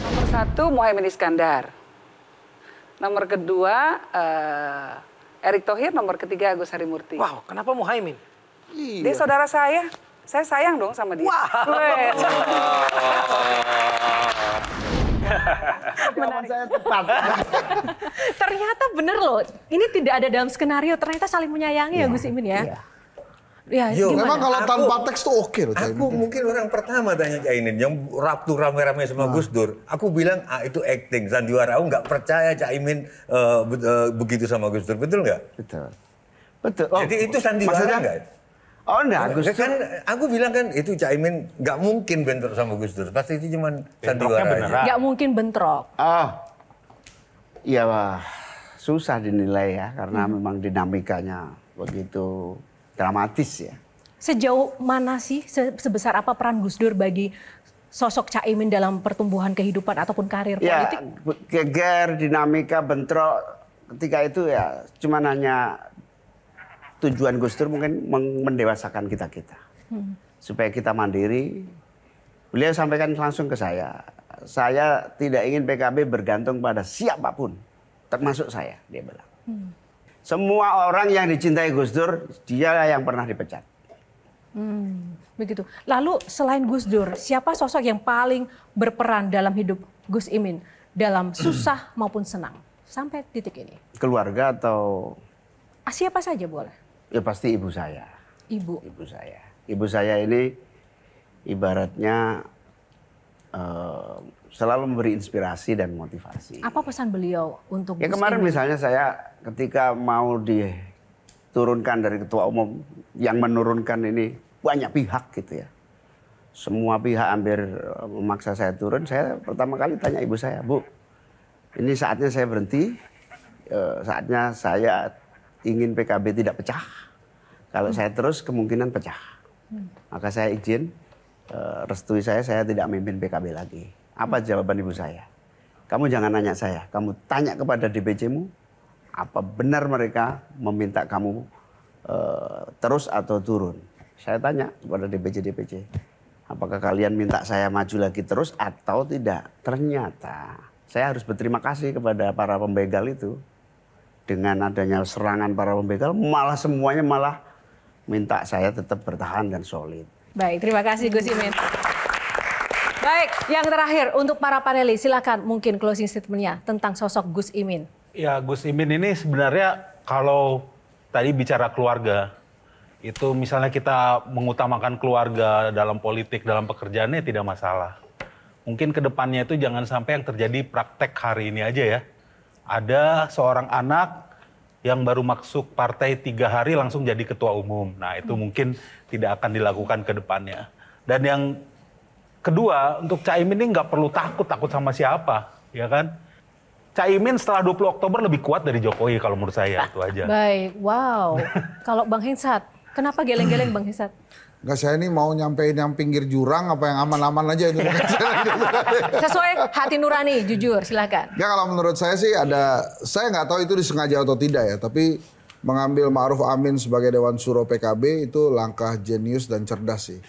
Speaker 7: Nomor satu Muhaimin Iskandar. Nomor kedua uh, Erick Thohir. Nomor ketiga Gus Harimurti. Wow, kenapa Muhaimin? Iya. Dia saudara saya saya sayang dong sama dia. Wah. Wow. Menarik. saya tepat. [LAUGHS] ternyata bener loh, ini tidak ada dalam skenario, ternyata saling menyayangi ya, ya Gus Imin ya. ya. Ya,
Speaker 3: Yo, memang kalau aku, tanpa teks tuh oke loh. Aku mungkin orang pertama tanya Caimin yang raptu rame-rame sama nah. Gus Dur. Aku bilang ah, itu acting sandiwara. Aku nggak percaya Caimin uh, eh, uh, eh, begitu sama Gus Dur. Betul nggak? Betul. Betul. Oh, Jadi itu sandiwara nggak? Oh enggak, eh, Gus eh, Kan eh, aku bilang kan itu Caimin nggak mungkin bentrok sama Gus Dur. Pasti itu cuma
Speaker 6: sandiwara aja.
Speaker 7: Nggak mungkin bentrok.
Speaker 6: Oh. Iya, wah, susah dinilai ya karena hmm. memang dinamikanya begitu dramatis ya.
Speaker 7: Sejauh mana sih sebesar apa peran Gus Dur bagi sosok Caimin dalam pertumbuhan kehidupan ataupun karir ya, politik?
Speaker 6: Geger, dinamika, bentrok ketika itu ya cuma hanya tujuan Gus Dur mungkin mendewasakan kita-kita. Hmm. Supaya kita mandiri. Beliau sampaikan langsung ke saya. Saya tidak ingin PKB bergantung pada siapapun. Termasuk saya, dia bilang. Hmm. Semua orang yang dicintai Gus Dur, dia yang pernah dipecat.
Speaker 7: Hmm, begitu. Lalu selain Gus Dur, siapa sosok yang paling berperan dalam hidup Gus Imin? Dalam susah maupun senang? Sampai titik ini.
Speaker 6: Keluarga atau?
Speaker 7: Ah, siapa saja boleh
Speaker 6: Ya pasti ibu saya.
Speaker 7: Ibu. Ibu saya.
Speaker 6: Ibu saya ini ibaratnya uh, selalu memberi inspirasi dan motivasi.
Speaker 7: Apa pesan beliau untuk Ya kemarin ini? misalnya
Speaker 6: saya ketika mau diturunkan dari ketua umum yang menurunkan ini banyak pihak gitu ya. Semua pihak hampir eh, memaksa saya turun. Saya pertama kali tanya ibu saya, "Bu, ini saatnya saya berhenti. Eh, saatnya saya ingin PKB tidak pecah. Kalau hmm. saya terus kemungkinan pecah. Maka saya izin eh, restui saya saya tidak memimpin PKB lagi. Apa hmm. jawaban ibu saya? Kamu jangan nanya saya, kamu tanya kepada DPC-mu apa benar mereka meminta kamu uh, terus atau turun. Saya tanya kepada DPC DPC, apakah kalian minta saya maju lagi terus atau tidak? Ternyata saya harus berterima kasih kepada para pembegal itu dengan adanya serangan para pembegal malah semuanya malah minta saya tetap bertahan dan solid.
Speaker 7: Baik, terima kasih Gus Imin. Baik, yang terakhir untuk para panelis silakan mungkin closing statementnya tentang sosok Gus Imin.
Speaker 6: Ya Gus Imin
Speaker 1: ini sebenarnya kalau tadi bicara keluarga itu misalnya kita mengutamakan keluarga dalam politik dalam pekerjaannya tidak masalah. Mungkin kedepannya itu jangan sampai yang terjadi praktek hari ini aja ya ada seorang anak yang baru masuk partai tiga hari langsung jadi ketua umum. Nah itu hmm. mungkin tidak akan dilakukan ke depannya. Dan yang kedua untuk Caimin ini nggak perlu takut takut sama siapa, ya kan? Caimin setelah 20 Oktober lebih kuat dari Jokowi kalau menurut saya itu aja.
Speaker 7: Baik, wow. [LAUGHS] kalau Bang Hinsat, kenapa geleng-geleng Bang Hinsat?
Speaker 4: Enggak saya ini mau nyampein yang pinggir jurang apa yang aman-aman aja itu.
Speaker 7: [LAUGHS] Sesuai hati nurani, jujur silakan.
Speaker 4: Ya kalau menurut saya sih ada, saya nggak tahu itu disengaja atau tidak ya, tapi mengambil Ma'ruf Amin sebagai Dewan Suro PKB itu langkah jenius dan cerdas sih.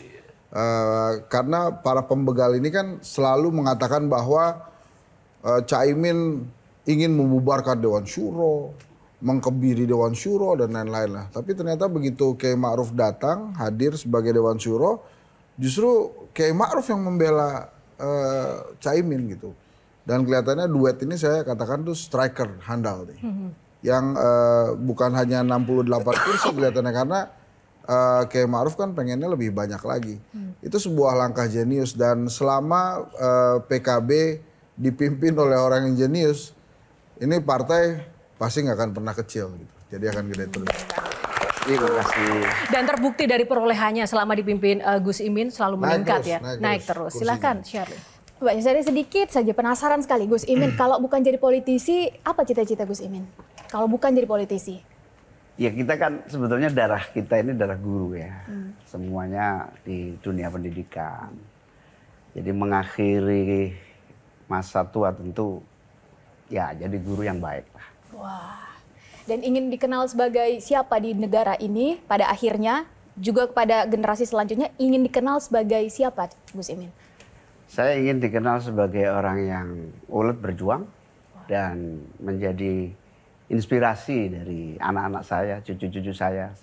Speaker 4: Uh, karena para pembegal ini kan selalu mengatakan bahwa uh, Caimin ingin membubarkan Dewan suro mengkebiri Dewan Syuro dan lain-lain lah. Tapi ternyata begitu Kiai Ma'ruf datang hadir sebagai Dewan Syuro, justru Kiai Ma'ruf yang membela uh, Caimin gitu. Dan kelihatannya duet ini saya katakan tuh striker handal nih. Mm -hmm. Yang uh, bukan hanya 68 kursi kelihatannya karena uh, eh, Kiai Ma'ruf kan pengennya lebih banyak lagi. Mm. Itu sebuah langkah jenius dan selama uh, PKB dipimpin oleh orang yang jenius, ini partai pasti nggak akan pernah kecil gitu. Jadi akan gede terus. Iya, terima kasih.
Speaker 7: Dan terbukti dari perolehannya selama dipimpin uh, Gus Imin selalu meningkat terus, ya, naik, naik terus. terus. Silakan, Shirley.
Speaker 5: Mbak Yusari sedikit saja penasaran sekali Gus Imin. Hmm. Kalau bukan jadi politisi, apa cita-cita Gus Imin? Kalau bukan jadi politisi?
Speaker 6: Ya kita kan sebetulnya darah kita ini darah guru ya. Hmm. Semuanya di dunia pendidikan. Jadi mengakhiri masa tua tentu ya jadi guru yang baik lah
Speaker 5: Wah. Dan ingin dikenal sebagai siapa di negara ini pada akhirnya juga kepada generasi selanjutnya ingin dikenal sebagai siapa Gus Imin?
Speaker 6: Saya ingin dikenal sebagai orang yang ulet berjuang dan menjadi inspirasi dari anak-anak saya, cucu-cucu saya,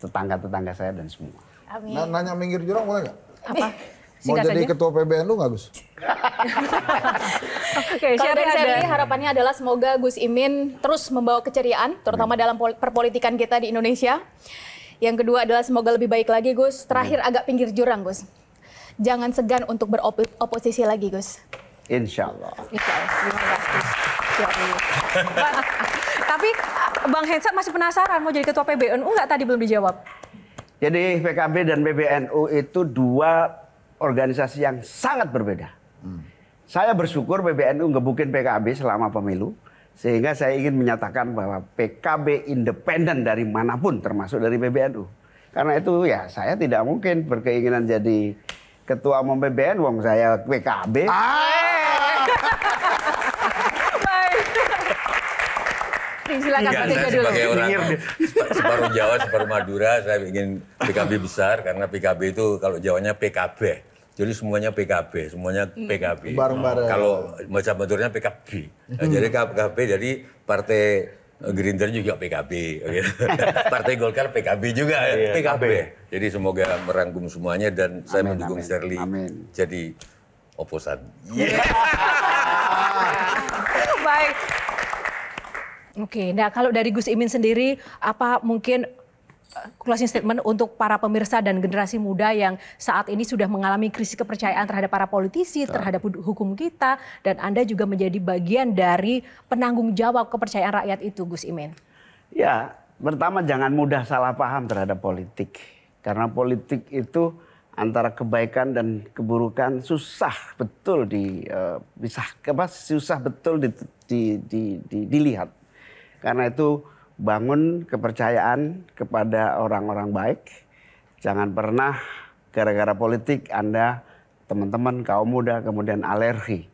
Speaker 6: tetangga-tetangga saya dan semua.
Speaker 5: Amin. Nah, nanya
Speaker 4: minggir jurang boleh nggak?
Speaker 5: Apa? [LAUGHS] Mau jadi aja.
Speaker 4: ketua PBNU nggak Gus? [LAUGHS]
Speaker 5: okay, sharing dari ini harapannya adalah semoga Gus Imin terus membawa keceriaan, terutama Amin. dalam perpolitikan kita di Indonesia. Yang kedua adalah semoga lebih baik lagi Gus. Terakhir Amin. agak pinggir jurang Gus. Jangan segan untuk beroposisi lagi Gus.
Speaker 6: Insya Allah. Insya Allah. Terima
Speaker 2: kasih.
Speaker 7: Tapi eh, Bang Hensat masih penasaran mau jadi ketua PBNU nggak tadi belum dijawab?
Speaker 6: Jadi PKB dan PBNU itu dua organisasi yang sangat berbeda. Hmm. Saya bersyukur PBNU ngebukin PKB selama pemilu. Sehingga saya ingin menyatakan bahwa PKB independen dari manapun termasuk dari PBNU. Karena itu ya saya tidak mungkin berkeinginan jadi ketua umum PBNU, wong saya PKB. Ah!
Speaker 2: silakan Pak Tejo dulu. Sebagai orang
Speaker 3: separuh Jawa, separuh Madura, saya ingin PKB besar karena PKB itu kalau Jawanya PKB. Jadi semuanya PKB, semuanya PKB. Bareng-bareng. Kalau baca benturnya PKB. Nah, jadi PKB jadi partai Gerindra juga PKB, Partai Golkar PKB juga, yeah, PKB. Jadi semoga merangkum semuanya dan amin, saya mendukung Sterling jadi oposan. Yeah.
Speaker 7: Baik. Oke, nah kalau dari Gus Imin sendiri, apa mungkin eh, closing statement untuk para pemirsa dan generasi muda yang saat ini sudah mengalami krisis kepercayaan terhadap para politisi, terhadap hukum kita, dan Anda juga menjadi bagian dari penanggung jawab kepercayaan rakyat itu, Gus Imin.
Speaker 6: Ya, pertama jangan mudah salah paham terhadap politik. Karena politik itu antara kebaikan dan keburukan susah betul di uh, bisa apa susah betul di, di, di, di, dilihat karena itu bangun kepercayaan kepada orang-orang baik. Jangan pernah gara-gara politik Anda, teman-teman kaum muda kemudian alergi.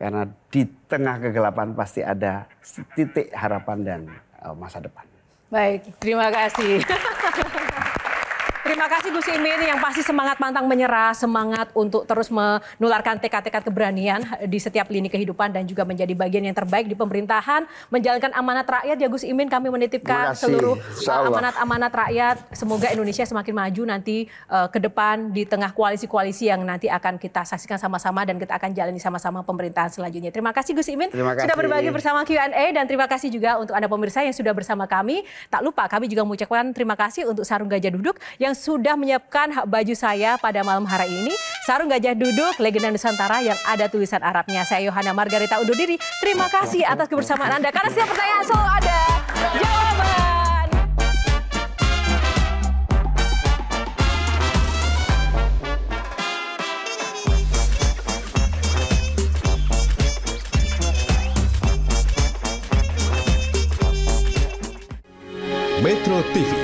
Speaker 6: Karena di tengah kegelapan pasti ada titik harapan dan eh, masa depan.
Speaker 7: Baik, terima kasih. [LAUGHS] Terima kasih Gus Imin yang pasti semangat pantang menyerah, semangat untuk terus menularkan tekad-tekad keberanian di setiap lini kehidupan dan juga menjadi bagian yang terbaik di pemerintahan, menjalankan amanat rakyat ya Gus Imin kami menitipkan seluruh uh, amanat-amanat rakyat. Semoga Indonesia semakin maju nanti uh, ke depan di tengah koalisi-koalisi yang nanti akan kita saksikan sama-sama dan kita akan jalani sama-sama pemerintahan selanjutnya. Terima kasih Gus Imin kasih. sudah berbagi bersama Q&A dan terima kasih juga untuk Anda pemirsa yang sudah bersama kami. Tak lupa kami juga mengucapkan terima kasih untuk Sarung Gajah Duduk yang sudah menyiapkan baju saya pada malam hari ini. Sarung Gajah Duduk, legenda Nusantara yang ada tulisan Arabnya. Saya Yohana Margarita undur diri. Terima kasih atas kebersamaan Anda. Karena setiap pertanyaan selalu ada jawaban.
Speaker 1: Metro TV